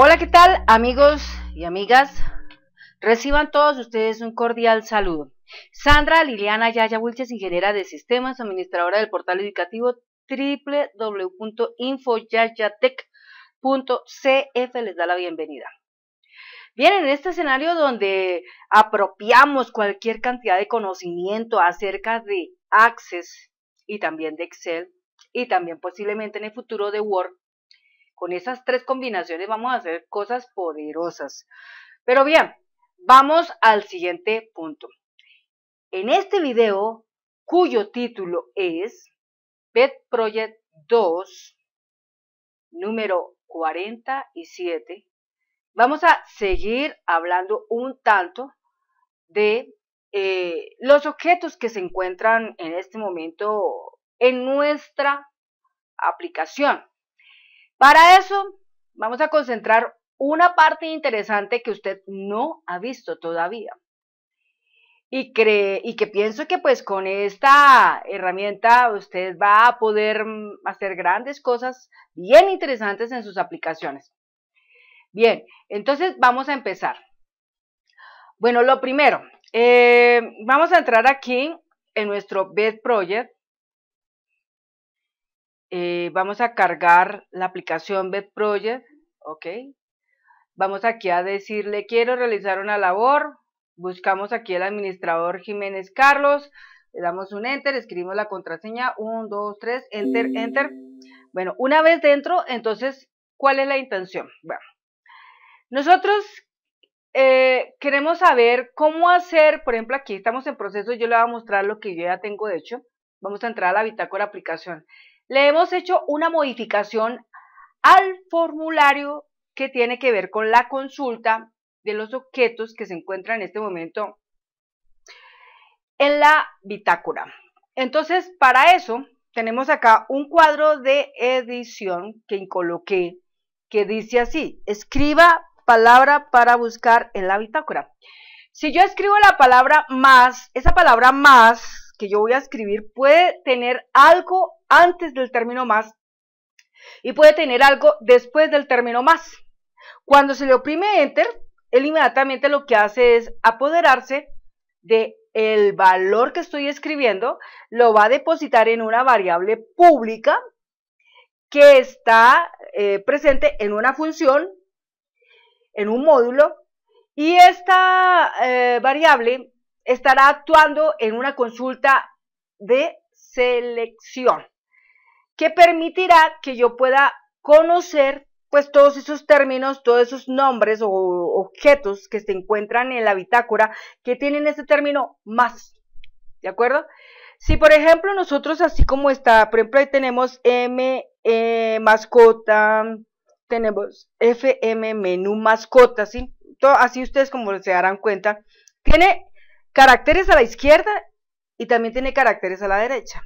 Hola, ¿qué tal amigos y amigas? Reciban todos ustedes un cordial saludo. Sandra Liliana Yaya Wilches, ingeniera de sistemas, administradora del portal educativo www.infoyayatec.cf les da la bienvenida. Bien, en este escenario donde apropiamos cualquier cantidad de conocimiento acerca de Access y también de Excel y también posiblemente en el futuro de Word, con esas tres combinaciones vamos a hacer cosas poderosas. Pero bien, vamos al siguiente punto. En este video, cuyo título es Pet Project 2, número 47, vamos a seguir hablando un tanto de eh, los objetos que se encuentran en este momento en nuestra aplicación. Para eso, vamos a concentrar una parte interesante que usted no ha visto todavía. Y, y que pienso que pues con esta herramienta usted va a poder mm, hacer grandes cosas bien interesantes en sus aplicaciones. Bien, entonces vamos a empezar. Bueno, lo primero, eh, vamos a entrar aquí en nuestro Bed Project eh, vamos a cargar la aplicación BetProject, ok, vamos aquí a decirle quiero realizar una labor, buscamos aquí el administrador Jiménez Carlos, le damos un enter, escribimos la contraseña, 1, 2, 3, enter, enter. Bueno, una vez dentro, entonces, ¿cuál es la intención? Bueno, nosotros eh, queremos saber cómo hacer, por ejemplo, aquí estamos en proceso, yo le voy a mostrar lo que yo ya tengo hecho. Vamos a entrar a la bitácora aplicación le hemos hecho una modificación al formulario que tiene que ver con la consulta de los objetos que se encuentran en este momento en la bitácora. Entonces, para eso tenemos acá un cuadro de edición que coloqué que dice así, escriba palabra para buscar en la bitácora. Si yo escribo la palabra más, esa palabra más que yo voy a escribir puede tener algo antes del término más y puede tener algo después del término más. Cuando se le oprime Enter, él inmediatamente lo que hace es apoderarse de el valor que estoy escribiendo, lo va a depositar en una variable pública que está eh, presente en una función, en un módulo, y esta eh, variable estará actuando en una consulta de selección que permitirá que yo pueda conocer pues todos esos términos, todos esos nombres o objetos que se encuentran en la bitácora que tienen ese término más. ¿De acuerdo? Si por ejemplo nosotros así como está, por ejemplo ahí tenemos M, e, mascota, tenemos FM, menú, mascota, ¿sí? Todo, así ustedes como se darán cuenta, tiene caracteres a la izquierda y también tiene caracteres a la derecha.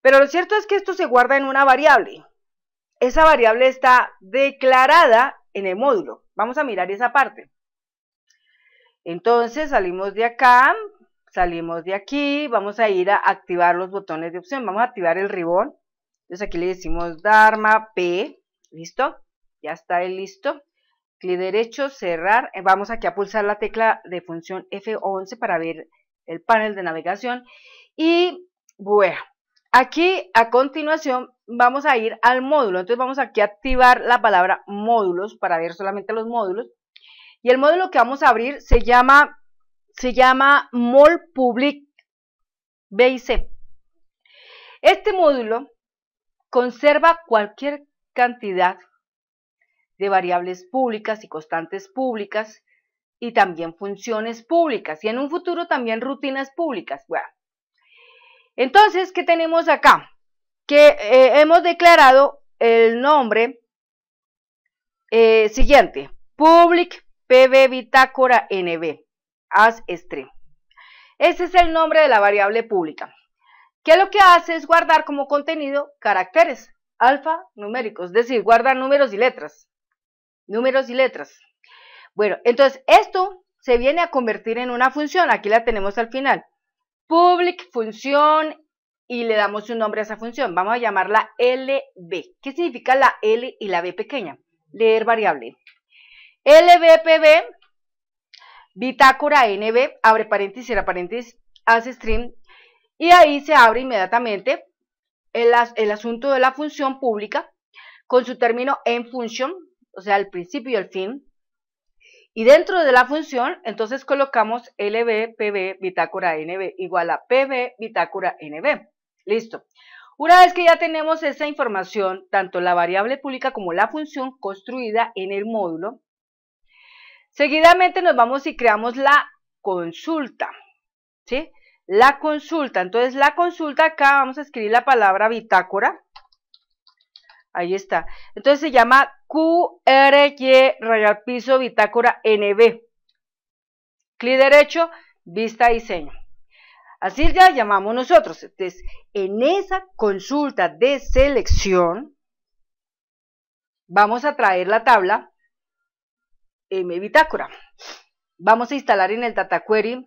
Pero lo cierto es que esto se guarda en una variable. Esa variable está declarada en el módulo. Vamos a mirar esa parte. Entonces salimos de acá, salimos de aquí, vamos a ir a activar los botones de opción. Vamos a activar el ribón. Entonces aquí le decimos Dharma P, ¿listo? Ya está el listo clic derecho, cerrar, eh, vamos aquí a pulsar la tecla de función F11 para ver el panel de navegación y bueno, aquí a continuación vamos a ir al módulo, entonces vamos aquí a activar la palabra módulos para ver solamente los módulos y el módulo que vamos a abrir se llama, se llama Mall Public BIC. Este módulo conserva cualquier cantidad de variables públicas y constantes públicas y también funciones públicas y en un futuro también rutinas públicas. Bueno, entonces, ¿qué tenemos acá? Que eh, hemos declarado el nombre eh, siguiente, public pb nb, as string. Ese es el nombre de la variable pública, que lo que hace es guardar como contenido caracteres alfanuméricos, es decir, guardar números y letras números y letras. Bueno, entonces esto se viene a convertir en una función, aquí la tenemos al final, public función y le damos un nombre a esa función, vamos a llamarla LB. ¿Qué significa la L y la B pequeña? Leer variable. LBPB, bitácora NB, abre paréntesis, cierra paréntesis, hace stream, y ahí se abre inmediatamente el, el asunto de la función pública con su término en función, o sea, el principio y el fin. Y dentro de la función, entonces colocamos LB, PB, bitácora NB, igual a PB, bitácora NB. Listo. Una vez que ya tenemos esa información, tanto la variable pública como la función construida en el módulo, seguidamente nos vamos y creamos la consulta, ¿sí? La consulta, entonces la consulta acá vamos a escribir la palabra bitácora, ahí está, entonces se llama QRY, rayar piso, bitácora NB. Clic derecho, vista diseño. Así ya llamamos nosotros. Entonces, en esa consulta de selección, vamos a traer la tabla M bitácora. Vamos a instalar en el Data Query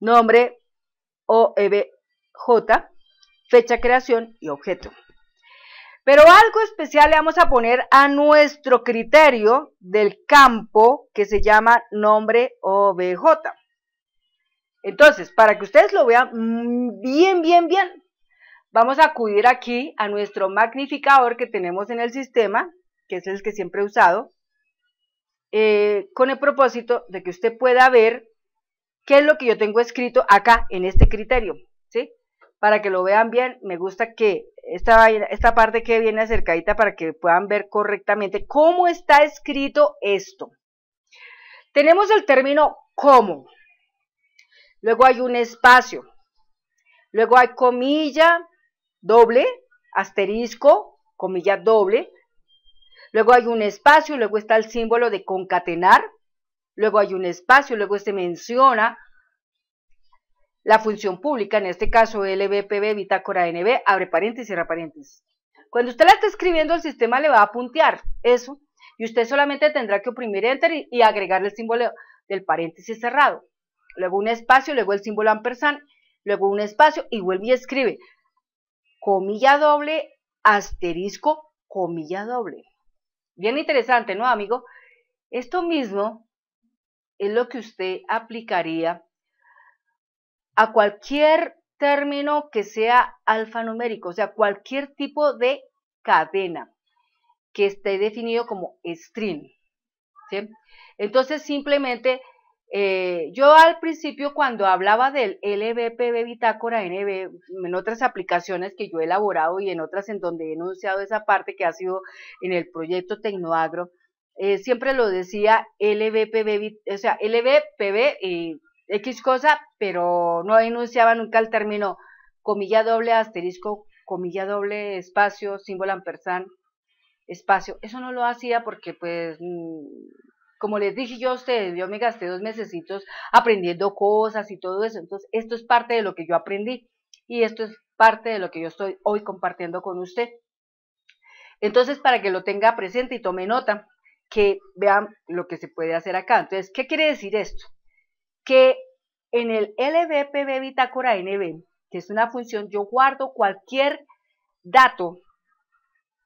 nombre OEBJ, fecha creación y objeto. Pero algo especial le vamos a poner a nuestro criterio del campo que se llama nombre OBJ. Entonces, para que ustedes lo vean mm, bien, bien, bien, vamos a acudir aquí a nuestro magnificador que tenemos en el sistema, que es el que siempre he usado, eh, con el propósito de que usted pueda ver qué es lo que yo tengo escrito acá en este criterio, ¿sí? Para que lo vean bien, me gusta que esta, parte que viene acercadita para que puedan ver correctamente cómo está escrito esto. Tenemos el término como, luego hay un espacio, luego hay comilla doble, asterisco, comilla doble, luego hay un espacio, luego está el símbolo de concatenar, luego hay un espacio, luego se menciona la función pública, en este caso LBPB, bitácora NB, abre paréntesis, cierra paréntesis. Cuando usted la está escribiendo, el sistema le va a puntear eso y usted solamente tendrá que oprimir Enter y, agregarle el símbolo del paréntesis cerrado. Luego un espacio, luego el símbolo ampersand, luego un espacio y vuelve y escribe comilla doble, asterisco, comilla doble. Bien interesante, ¿no, amigo? Esto mismo es lo que usted aplicaría a cualquier término que sea alfanumérico, o sea, cualquier tipo de cadena que esté definido como string. Entonces, simplemente, eh, yo al principio cuando hablaba del LBPB Bitácora NB, en otras aplicaciones que yo he elaborado y en otras en donde he enunciado esa parte que ha sido en el proyecto Tecnoagro, eh, siempre lo decía LBPB, o sea, LBPB X cosa, pero no enunciaba nunca el término comilla doble, asterisco, comilla doble, espacio, símbolo ampersand, espacio. Eso no lo hacía porque, pues, mm, como les dije yo a ustedes, yo me gasté dos mesecitos aprendiendo cosas y todo eso. Entonces, esto es parte de lo que yo aprendí y esto es parte de lo que yo estoy hoy compartiendo con usted. Entonces, para que lo tenga presente y tome nota, que vean lo que se puede hacer acá. Entonces, ¿qué quiere decir esto? Que en el LBPB Bitácora NB, que es una función, yo guardo cualquier dato,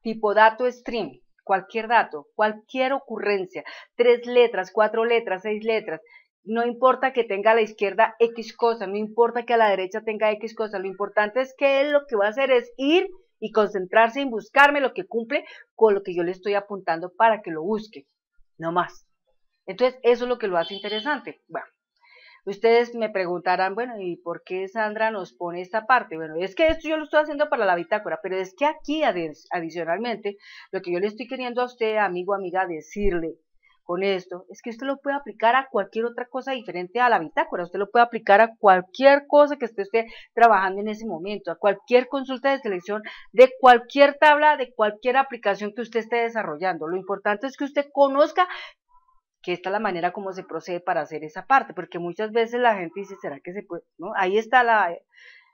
tipo dato stream, cualquier dato, cualquier ocurrencia, tres letras, cuatro letras, seis letras, no importa que tenga a la izquierda X cosa, no importa que a la derecha tenga X cosa, lo importante es que él lo que va a hacer es ir y concentrarse en buscarme lo que cumple con lo que yo le estoy apuntando para que lo busque, no más. Entonces, eso es lo que lo hace interesante. Bueno, Ustedes me preguntarán, bueno, ¿y por qué Sandra nos pone esta parte? Bueno, es que esto yo lo estoy haciendo para la bitácora, pero es que aquí adicionalmente, lo que yo le estoy queriendo a usted, amigo, amiga, decirle con esto, es que usted lo puede aplicar a cualquier otra cosa diferente a la bitácora, usted lo puede aplicar a cualquier cosa que usted esté trabajando en ese momento, a cualquier consulta de selección, de cualquier tabla, de cualquier aplicación que usted esté desarrollando. Lo importante es que usted conozca que esta es la manera como se procede para hacer esa parte, porque muchas veces la gente dice, ¿será que se puede? Ahí está la,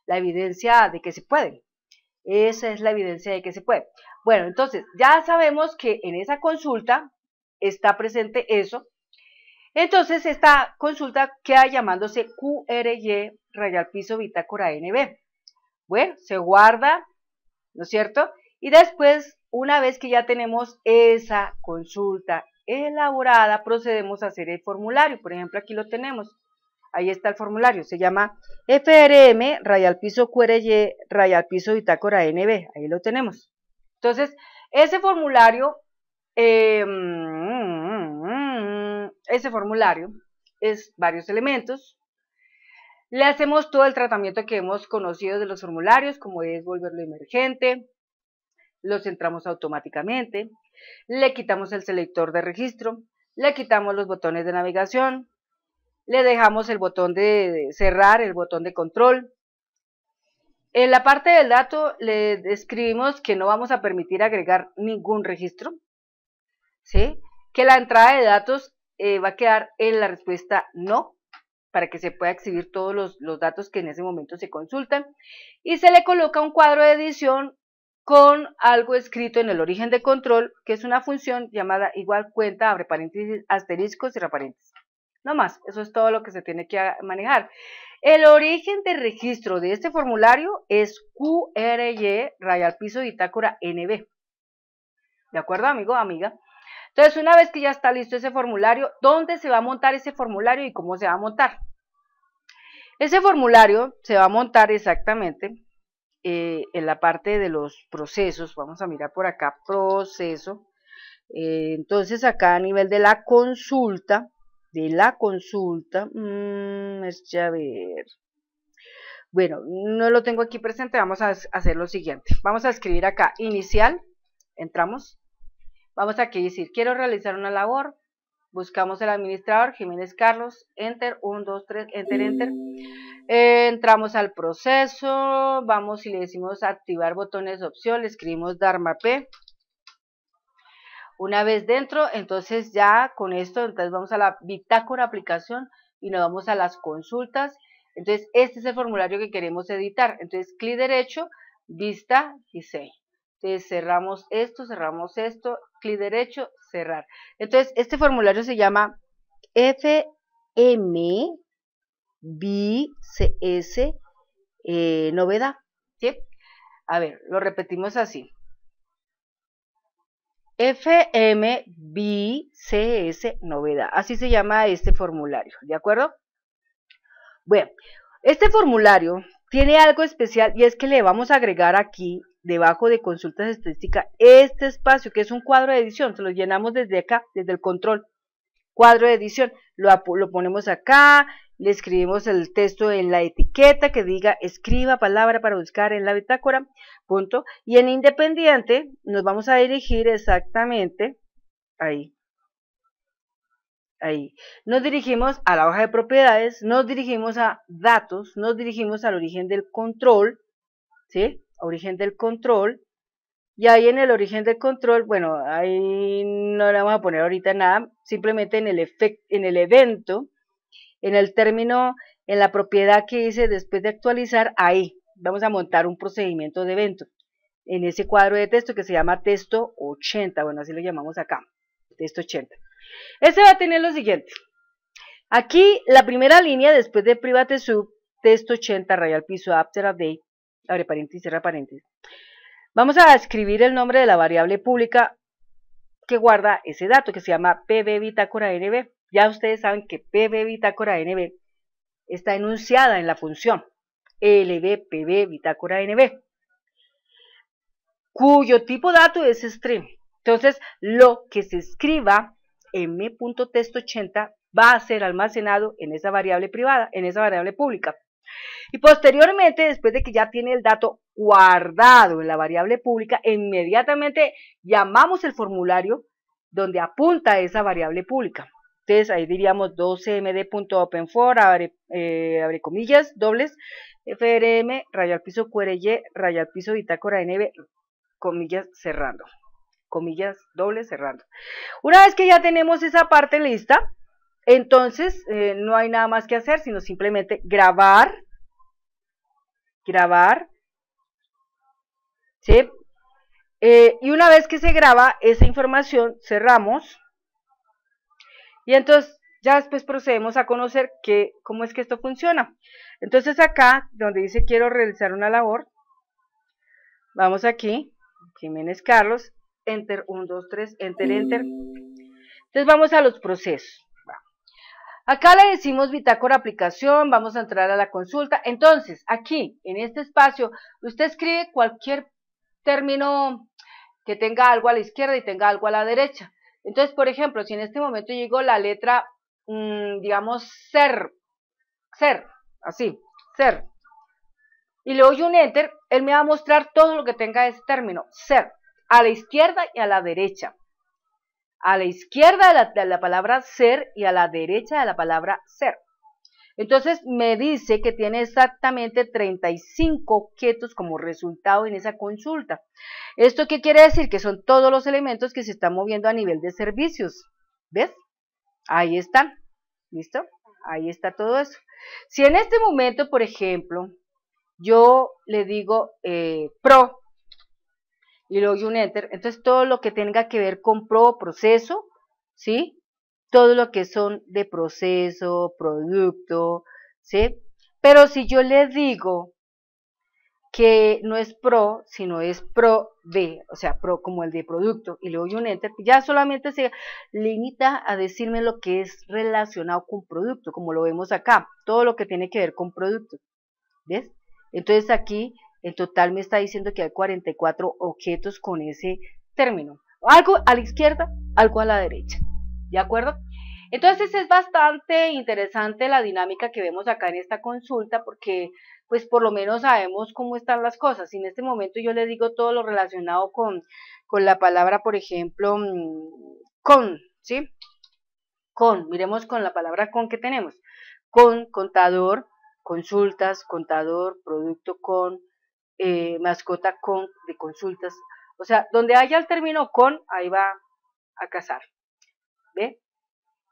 evidencia de que se puede. Esa es la evidencia de que se puede. Bueno, entonces ya sabemos que en esa consulta está presente eso. Entonces esta consulta queda llamándose QRY rayal piso bitácora NB. Bueno, se guarda, ¿no es cierto? Y después, una vez que ya tenemos esa consulta elaborada, procedemos a hacer el formulario. Por ejemplo, aquí lo tenemos. Ahí está el formulario. Se llama FRM, Rayal piso QRY, Rayal piso bitácora NB. Ahí lo tenemos. Entonces, ese formulario, em, ese formulario es varios elementos. Le hacemos todo el tratamiento que hemos conocido de los formularios, como es volverlo emergente, los entramos automáticamente, le quitamos el selector de registro, le quitamos los botones de navegación, le dejamos el botón de cerrar, el botón de control. En la parte del dato le escribimos que no vamos a permitir agregar ningún registro, ¿sí? que la entrada de datos eh, va a quedar en la respuesta no, para que se pueda exhibir todos los, los, datos que en ese momento se consultan, y se le coloca un cuadro de edición con algo escrito en el origen de control, que es una función llamada igual cuenta, abre paréntesis, asteriscos y paréntesis. No más, eso es todo lo que se tiene que manejar. El origen de registro de este formulario es QRY, al piso, bitácora NB. ¿De acuerdo, amigo, amiga? Entonces, una vez que ya está listo ese formulario, ¿dónde se va a montar ese formulario y cómo se va a montar? Ese formulario se va a montar exactamente eh, en la parte de los procesos, vamos a mirar por acá, proceso, eh, entonces acá a nivel de la consulta, de la consulta, mm, es ya ver, bueno, no lo tengo aquí presente, vamos a hacer lo siguiente, vamos a escribir acá, inicial, entramos, vamos aquí a decir, quiero realizar una labor, Buscamos el administrador, Jiménez Carlos, enter, 1, 2, 3, enter, enter. Mm. Eh, entramos al proceso, vamos y le decimos activar botones de opción, le escribimos Dharma P. Una vez dentro, entonces ya con esto, entonces vamos a la bitácora aplicación y nos vamos a las consultas. Entonces, este es el formulario que queremos editar. Entonces, clic derecho, vista, diseño. Entonces, cerramos esto, cerramos esto, clic derecho, cerrar. Entonces, este formulario se llama FMBCS eh, novedad. ¿sí? A ver, lo repetimos así. FMBCS novedad. Así se llama este formulario, ¿de acuerdo? Bueno, este formulario tiene algo especial y es que le vamos a agregar aquí debajo de consultas estadísticas, este espacio que es un cuadro de edición, se lo llenamos desde acá, desde el control, cuadro de edición, lo, lo ponemos acá, le escribimos el texto en la etiqueta que diga escriba palabra para buscar en la bitácora, punto, y en independiente nos vamos a dirigir exactamente ahí, ahí. Nos dirigimos a la hoja de propiedades, nos dirigimos a datos, nos dirigimos al origen del control, ¿sí? origen del control. Y ahí en el origen del control, bueno, ahí no le vamos a poner ahorita nada, simplemente en el, efecto en el evento, en el término, en la propiedad que dice después de actualizar, ahí vamos a montar un procedimiento de evento en ese cuadro de texto que se llama texto 80, bueno, así lo llamamos acá, texto 80. Este va a tener lo siguiente. Aquí, la primera línea después de private sub, texto 80, rayal piso, after update, abre paréntesis, cierra paréntesis. Vamos a escribir el nombre de la variable pública que guarda ese dato, que se llama PBBitácora NB. Ya ustedes saben que PBBitácora NB está enunciada en la función lbpbbitácora NB, cuyo tipo de dato es stream. Entonces, lo que se escriba m.test80 va a ser almacenado en esa variable privada, en esa variable pública. Y posteriormente, después de que ya tiene el dato guardado en la variable pública, inmediatamente llamamos el formulario donde apunta esa variable pública. Entonces ahí diríamos 12md.openfor, eh, abre, comillas, dobles, frm, raya al piso qry, raya al piso bitácora nb, comillas cerrando, comillas dobles cerrando. Una vez que ya tenemos esa parte lista, entonces, eh, no hay nada más que hacer, sino simplemente grabar, grabar, ¿sí? Eh, y una vez que se graba esa información, cerramos. Y entonces, ya después procedemos a conocer cómo es que esto funciona. Entonces, acá, donde dice quiero realizar una labor, vamos aquí, Jiménez Carlos, enter, 1, 2, 3, enter, enter. Entonces, vamos a los procesos. Acá le decimos bitácora aplicación, vamos a entrar a la consulta. Entonces, aquí, en este espacio, usted escribe cualquier término que tenga algo a la izquierda y tenga algo a la derecha. Entonces, por ejemplo, si en este momento llegó la letra, mm, digamos, ser, ser, así, ser, y le doy un enter, él me va a mostrar todo lo que tenga ese término, ser, a la izquierda y a la derecha a la izquierda de la, palabra ser y a la derecha de la palabra ser. Entonces me dice que tiene exactamente 35 quetos como resultado en esa consulta. ¿Esto qué quiere decir? Que son todos los elementos que se están moviendo a nivel de servicios. ¿Ves? Ahí están. ¿Listo? Ahí está todo eso. Si en este momento, por ejemplo, yo le digo eh, pro, y luego un enter. Entonces, todo lo que tenga que ver con pro, proceso, ¿sí? Todo lo que son de proceso, producto, ¿sí? Pero si yo le digo que no es pro, sino es pro b o sea, pro como el de producto, y le luego un enter, ya solamente se limita a decirme lo que es relacionado con producto, como lo vemos acá, todo lo que tiene que ver con producto, ¿ves? Entonces aquí en total me está diciendo que hay 44 objetos con ese término. Algo a la izquierda, algo a la derecha. ¿De acuerdo? Entonces es bastante interesante la dinámica que vemos acá en esta consulta porque pues por lo menos sabemos cómo están las cosas. Y en este momento yo le digo todo lo relacionado con, con la palabra, por ejemplo, mm, con, ¿sí? Con, miremos con la palabra con que tenemos. Con, contador, consultas, contador, producto con, eh, mascota con de consultas. O sea, donde haya el término con, ahí va a cazar. ¿Ve?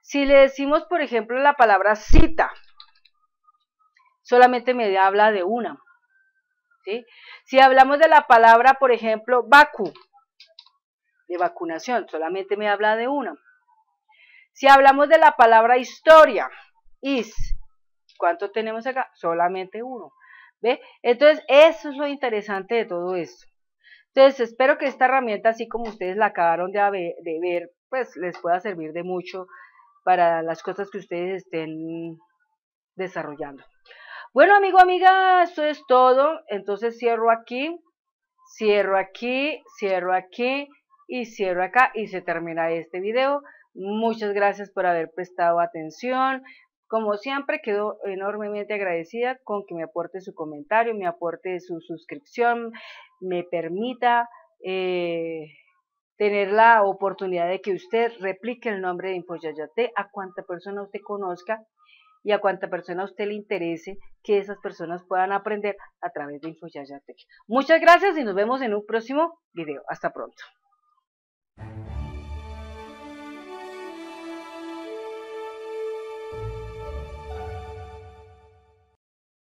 Si le decimos, por ejemplo, la palabra cita, solamente me habla de una. ¿sí? Si hablamos de la palabra, por ejemplo, vacu, de vacunación, solamente me habla de una. Si hablamos de la palabra historia, is, ¿cuánto tenemos acá? Solamente uno. Entonces, eso es lo interesante de todo esto. Entonces, espero que esta herramienta, así como ustedes la acabaron de, ver, pues les pueda servir de mucho para las cosas que ustedes estén desarrollando. Bueno, amigo, amiga, eso es todo. Entonces, cierro aquí, cierro aquí, cierro aquí y cierro acá y se termina este video. Muchas gracias por haber prestado atención. Como siempre, quedo enormemente agradecida con que me aporte su comentario, me aporte su suscripción, me permita eh, tener la oportunidad de que usted replique el nombre de Infoyayate a cuanta persona usted conozca y a cuanta persona a usted le interese que esas personas puedan aprender a través de Infoyayate. Muchas gracias y nos vemos en un próximo video. Hasta pronto.